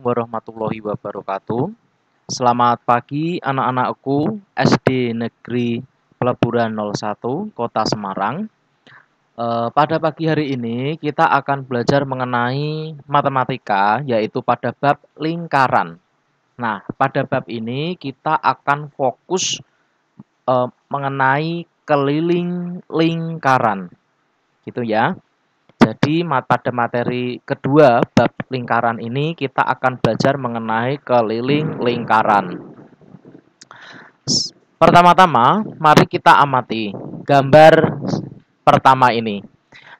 warahmatullahi wabarakatuh. Selamat pagi anak-anakku SD Negeri Pelaburan 01 Kota Semarang. E, pada pagi hari ini kita akan belajar mengenai matematika yaitu pada bab lingkaran. Nah, pada bab ini kita akan fokus e, mengenai keliling lingkaran. Gitu ya. Jadi pada materi kedua bab lingkaran ini kita akan belajar mengenai keliling lingkaran. Pertama-tama, mari kita amati gambar pertama ini.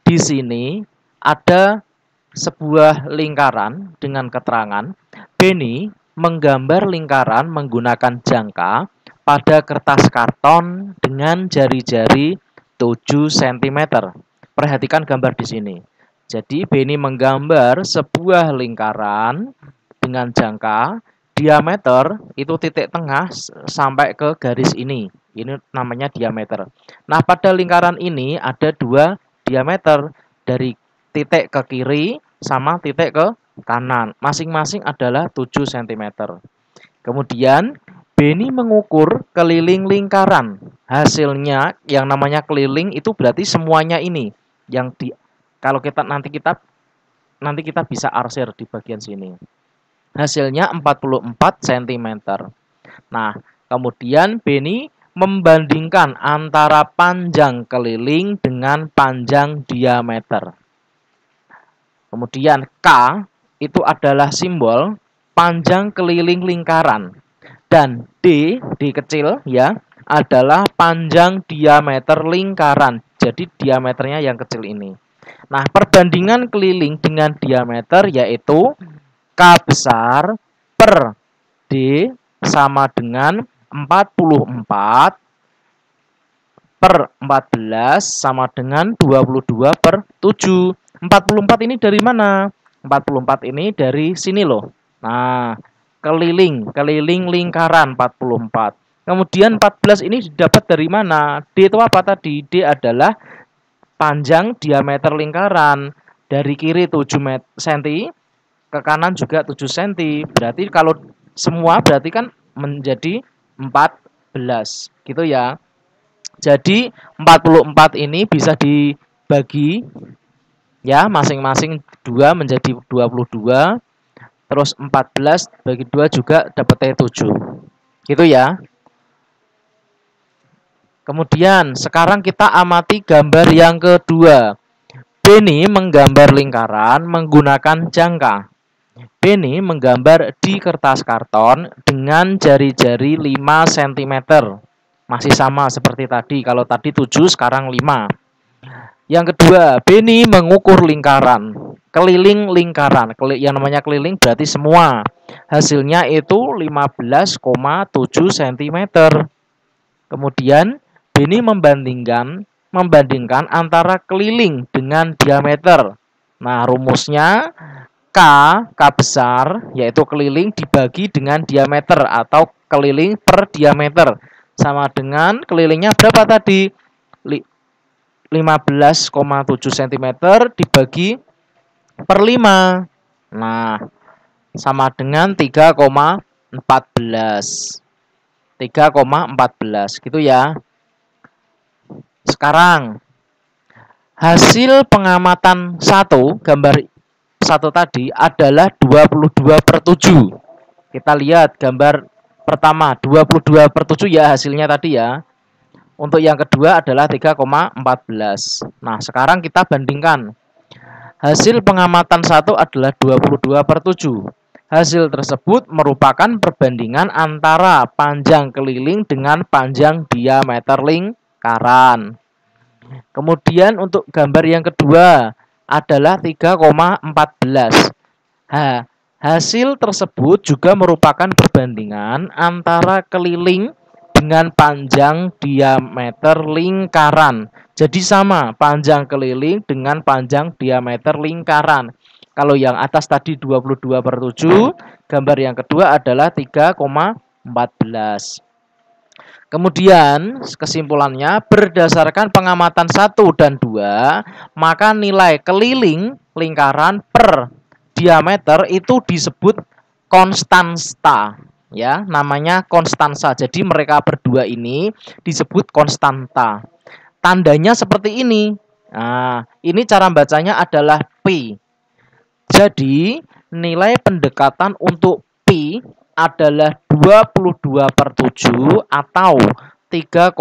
Di sini ada sebuah lingkaran dengan keterangan Benny menggambar lingkaran menggunakan jangka pada kertas karton dengan jari-jari 7 cm. Perhatikan gambar di sini. Jadi Beni menggambar sebuah lingkaran dengan jangka diameter itu titik tengah sampai ke garis ini. Ini namanya diameter. Nah, pada lingkaran ini ada dua diameter dari titik ke kiri sama titik ke kanan. Masing-masing adalah 7 cm. Kemudian Beni mengukur keliling lingkaran. Hasilnya yang namanya keliling itu berarti semuanya ini yang di kalau kita nanti kita nanti kita bisa arsir di bagian sini. Hasilnya 44 cm. Nah, kemudian Beni membandingkan antara panjang keliling dengan panjang diameter. Kemudian K itu adalah simbol panjang keliling lingkaran dan D di kecil ya adalah panjang diameter lingkaran jadi diameternya yang kecil ini. Nah, perbandingan keliling dengan diameter yaitu K besar per D sama dengan 44 per 14 sama dengan 22 per 7. 44 ini dari mana? 44 ini dari sini loh. Nah, keliling, keliling lingkaran 44. Kemudian 14 ini didapat dari mana? D itu apa tadi? D adalah panjang diameter lingkaran. Dari kiri 7 cm, ke kanan juga 7 cm. Berarti kalau semua berarti kan menjadi 14. Gitu ya. Jadi 44 ini bisa dibagi ya masing-masing 2 menjadi 22. Terus 14 bagi 2 juga dapatnya 7. Gitu ya. Kemudian sekarang kita amati gambar yang kedua. Benny menggambar lingkaran menggunakan jangka. Benny menggambar di kertas karton dengan jari-jari 5 cm. Masih sama seperti tadi, kalau tadi 7 sekarang 5. Yang kedua, Benny mengukur lingkaran. Keliling lingkaran, yang namanya keliling berarti semua. Hasilnya itu 15,7 cm. Kemudian Beni membandingkan membandingkan antara keliling dengan diameter. Nah, rumusnya K, K besar, yaitu keliling dibagi dengan diameter atau keliling per diameter. Sama dengan kelilingnya berapa tadi? 15,7 cm dibagi per 5. Nah, sama dengan 3,14. 3,14 gitu ya. Sekarang hasil pengamatan satu gambar satu tadi adalah 22 per 7. Kita lihat gambar pertama 22 per 7 ya hasilnya tadi ya. Untuk yang kedua adalah 3,14. Nah sekarang kita bandingkan. Hasil pengamatan satu adalah 22 per 7. Hasil tersebut merupakan perbandingan antara panjang keliling dengan panjang diameter link karan. Kemudian untuk gambar yang kedua adalah 3,14. Ha, hasil tersebut juga merupakan perbandingan antara keliling dengan panjang diameter lingkaran. Jadi sama, panjang keliling dengan panjang diameter lingkaran. Kalau yang atas tadi 22 per 7, gambar yang kedua adalah 3,14. Kemudian kesimpulannya berdasarkan pengamatan 1 dan 2 maka nilai keliling lingkaran per diameter itu disebut konstanta ya namanya konstansa. Jadi mereka berdua ini disebut konstanta. Tandanya seperti ini. Nah, ini cara bacanya adalah P. Jadi nilai pendekatan untuk P adalah 22 per 7 atau 3,14.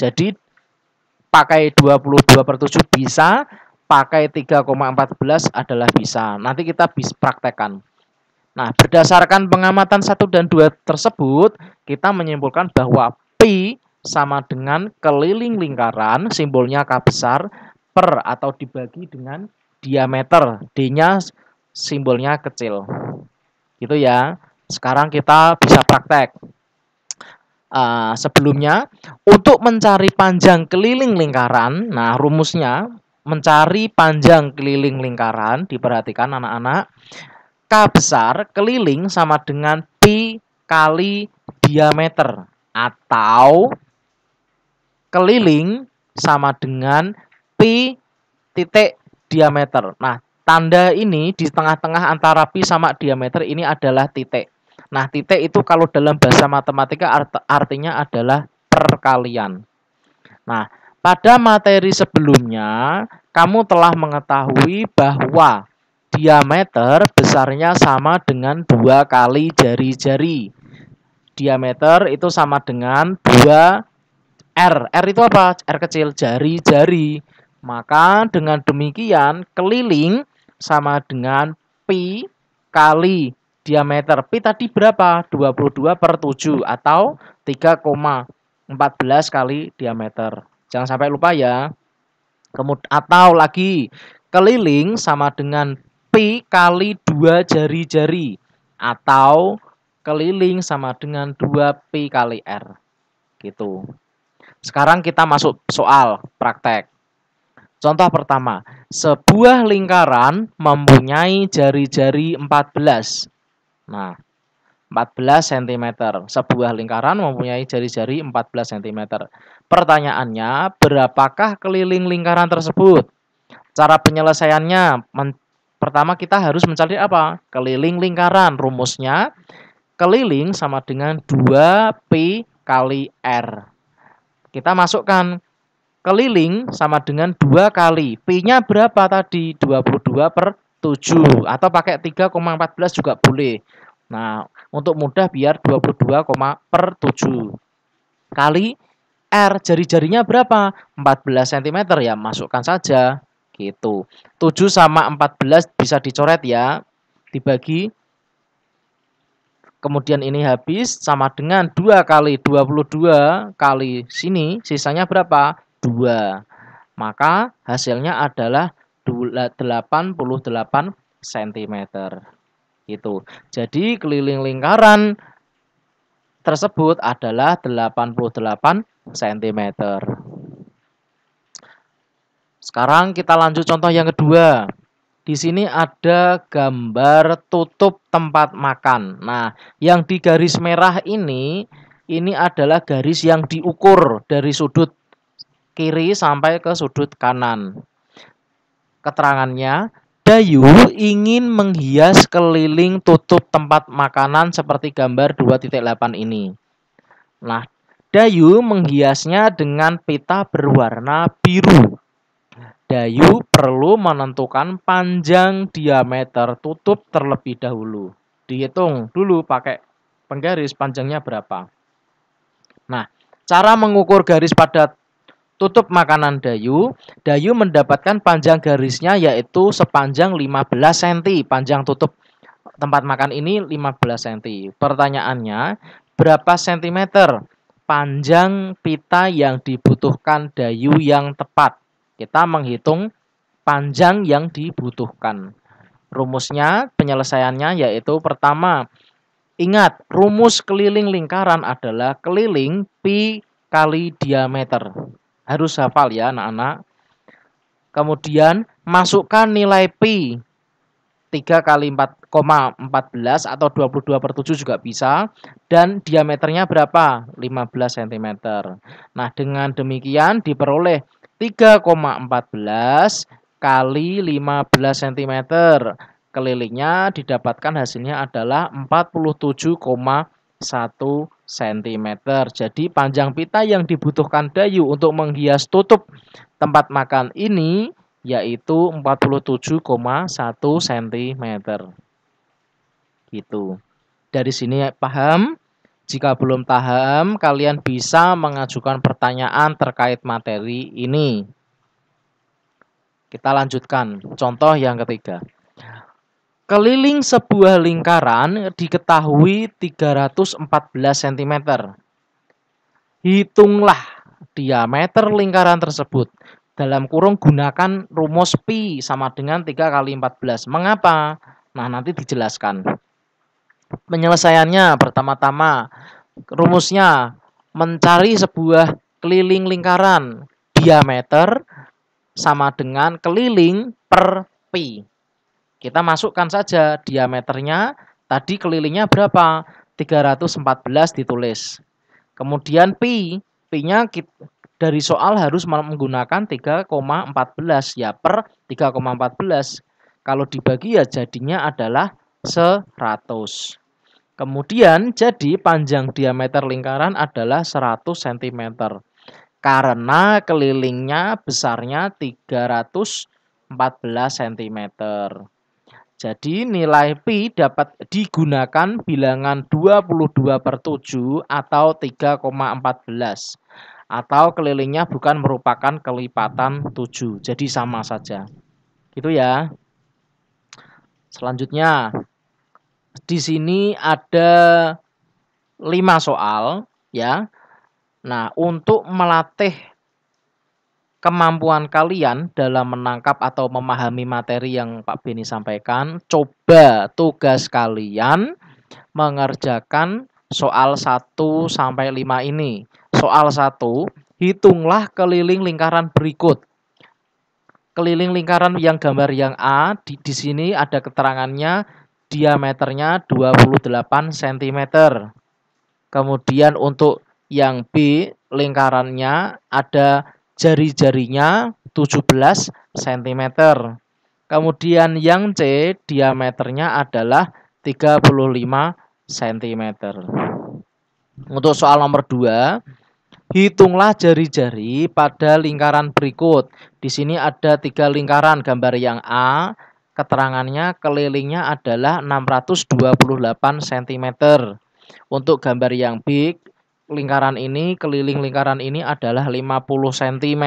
Jadi pakai 22 per 7 bisa, pakai 3,14 adalah bisa. Nanti kita bisa praktekkan. Nah, berdasarkan pengamatan 1 dan 2 tersebut, kita menyimpulkan bahwa P sama dengan keliling lingkaran, simbolnya K besar, per atau dibagi dengan diameter, D-nya simbolnya kecil gitu ya. Sekarang kita bisa praktek. Uh, sebelumnya, untuk mencari panjang keliling lingkaran, nah rumusnya mencari panjang keliling lingkaran, diperhatikan anak-anak, K besar keliling sama dengan P kali diameter atau keliling sama dengan P titik diameter. Nah, Tanda ini di tengah-tengah antara pi sama diameter ini adalah titik. Nah, titik itu kalau dalam bahasa matematika art artinya adalah perkalian. Nah, pada materi sebelumnya, kamu telah mengetahui bahwa diameter besarnya sama dengan dua kali jari-jari. Diameter itu sama dengan 2 R. R itu apa? R kecil, jari-jari. Maka dengan demikian, keliling sama dengan pi kali diameter. Pi tadi berapa? 22 per 7 atau 3,14 kali diameter. Jangan sampai lupa ya. Kemud atau lagi keliling sama dengan pi kali dua jari-jari atau keliling sama dengan 2 pi kali r. Gitu. Sekarang kita masuk soal praktek. Contoh pertama, sebuah lingkaran mempunyai jari-jari 14. Nah, 14 cm. Sebuah lingkaran mempunyai jari-jari 14 cm. Pertanyaannya, berapakah keliling lingkaran tersebut? Cara penyelesaiannya, pertama kita harus mencari apa? Keliling lingkaran. Rumusnya, keliling sama dengan 2P kali R. Kita masukkan keliling sama dengan 2 kali. P-nya berapa tadi? 22 per 7. Atau pakai 3,14 juga boleh. Nah, untuk mudah biar 22, per 7. Kali R, jari-jarinya berapa? 14 cm ya, masukkan saja. Gitu. 7 sama 14 bisa dicoret ya. Dibagi. Kemudian ini habis sama dengan 2 kali 22 kali sini. Sisanya berapa? 2. Maka hasilnya adalah 88 cm. Gitu. Jadi keliling lingkaran tersebut adalah 88 cm. Sekarang kita lanjut contoh yang kedua. Di sini ada gambar tutup tempat makan. Nah, yang di garis merah ini, ini adalah garis yang diukur dari sudut kiri sampai ke sudut kanan. Keterangannya, Dayu ingin menghias keliling tutup tempat makanan seperti gambar 2.8 ini. Nah, Dayu menghiasnya dengan pita berwarna biru. Dayu perlu menentukan panjang diameter tutup terlebih dahulu. Dihitung dulu pakai penggaris panjangnya berapa. Nah, cara mengukur garis pada tutup makanan dayu. Dayu mendapatkan panjang garisnya yaitu sepanjang 15 cm. Panjang tutup tempat makan ini 15 cm. Pertanyaannya, berapa cm panjang pita yang dibutuhkan dayu yang tepat? Kita menghitung panjang yang dibutuhkan. Rumusnya, penyelesaiannya yaitu pertama, ingat rumus keliling lingkaran adalah keliling pi kali diameter harus hafal ya anak-anak. Kemudian masukkan nilai pi 3 kali 4,14 atau 22 per 7 juga bisa. Dan diameternya berapa? 15 cm. Nah, dengan demikian diperoleh 3,14 kali 15 cm. Kelilingnya didapatkan hasilnya adalah 47,1 cm. Jadi panjang pita yang dibutuhkan dayu untuk menghias tutup tempat makan ini yaitu 47,1 cm. Gitu. Dari sini ya, paham? Jika belum paham, kalian bisa mengajukan pertanyaan terkait materi ini. Kita lanjutkan. Contoh yang ketiga. Keliling sebuah lingkaran diketahui 314 cm. Hitunglah diameter lingkaran tersebut. Dalam kurung gunakan rumus pi sama dengan 3 kali 14. Mengapa? Nah, nanti dijelaskan. Penyelesaiannya pertama-tama rumusnya mencari sebuah keliling lingkaran diameter sama dengan keliling per pi. Kita masukkan saja diameternya tadi kelilingnya berapa? 314 ditulis. Kemudian pi, pi-nya dari soal harus menggunakan 3,14 ya per 3,14. Kalau dibagi ya jadinya adalah 100. Kemudian jadi panjang diameter lingkaran adalah 100 cm. Karena kelilingnya besarnya 314 cm. Jadi nilai P dapat digunakan bilangan 22 per 7 atau 3,14 atau kelilingnya bukan merupakan kelipatan 7. Jadi sama saja. Gitu ya. Selanjutnya di sini ada 5 soal ya. Nah, untuk melatih kemampuan kalian dalam menangkap atau memahami materi yang Pak Beni sampaikan, coba tugas kalian mengerjakan soal 1 sampai 5 ini. Soal 1, hitunglah keliling lingkaran berikut. Keliling lingkaran yang gambar yang A, di, di sini ada keterangannya diameternya 28 cm. Kemudian untuk yang B, lingkarannya ada jari-jarinya 17 cm. Kemudian yang C diameternya adalah 35 cm. Untuk soal nomor 2, hitunglah jari-jari pada lingkaran berikut. Di sini ada tiga lingkaran gambar yang A, keterangannya kelilingnya adalah 628 cm. Untuk gambar yang B, lingkaran ini, keliling lingkaran ini adalah 50 cm.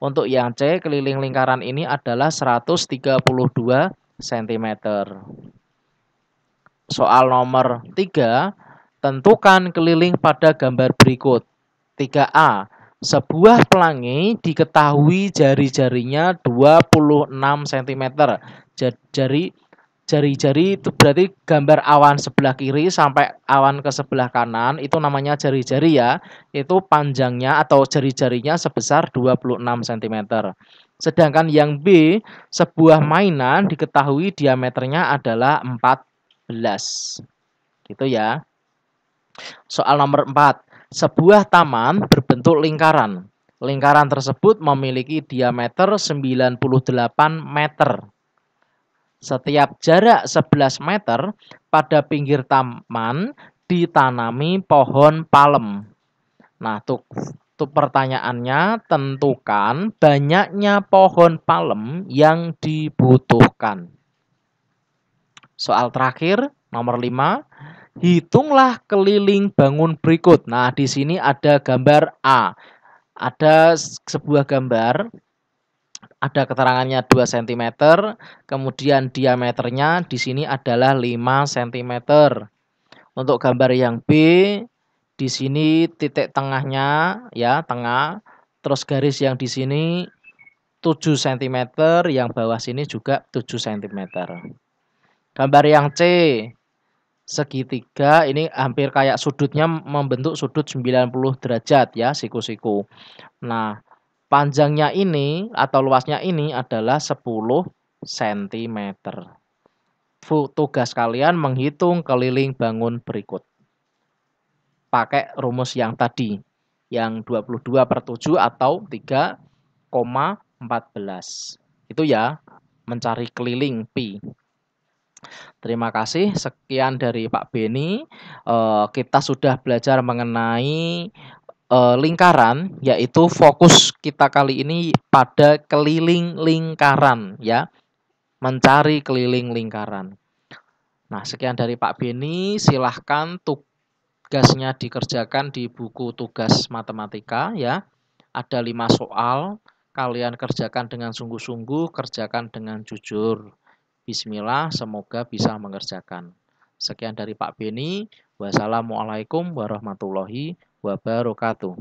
Untuk yang C, keliling lingkaran ini adalah 132 cm. Soal nomor 3, tentukan keliling pada gambar berikut. 3A, sebuah pelangi diketahui jari-jarinya 26 cm. Jari jari-jari itu berarti gambar awan sebelah kiri sampai awan ke sebelah kanan itu namanya jari-jari ya itu panjangnya atau jari-jarinya sebesar 26 cm sedangkan yang B sebuah mainan diketahui diameternya adalah 14 gitu ya soal nomor 4 sebuah taman berbentuk lingkaran lingkaran tersebut memiliki diameter 98 meter setiap jarak 11 meter pada pinggir taman ditanami pohon palem. Nah, tuh, tuh pertanyaannya tentukan banyaknya pohon palem yang dibutuhkan. Soal terakhir nomor 5, hitunglah keliling bangun berikut. Nah, di sini ada gambar A. Ada sebuah gambar ada keterangannya 2 cm, kemudian diameternya di sini adalah 5 cm. Untuk gambar yang B, di sini titik tengahnya ya, tengah, terus garis yang di sini 7 cm, yang bawah sini juga 7 cm. Gambar yang C, segitiga ini hampir kayak sudutnya membentuk sudut 90 derajat ya siku-siku. Nah, Panjangnya ini atau luasnya ini adalah 10 cm. Tugas kalian menghitung keliling bangun berikut. Pakai rumus yang tadi, yang 22 per 7 atau 3,14. Itu ya, mencari keliling pi. Terima kasih, sekian dari Pak Beni. Eh, kita sudah belajar mengenai uh, lingkaran yaitu fokus kita kali ini pada keliling lingkaran ya. Mencari keliling lingkaran. Nah, sekian dari Pak Beni, silahkan tugasnya dikerjakan di buku tugas matematika ya. Ada lima soal, kalian kerjakan dengan sungguh-sungguh, kerjakan dengan jujur. Bismillah, semoga bisa mengerjakan. Sekian dari Pak Beni. Wassalamualaikum warahmatullahi wabarakatuh.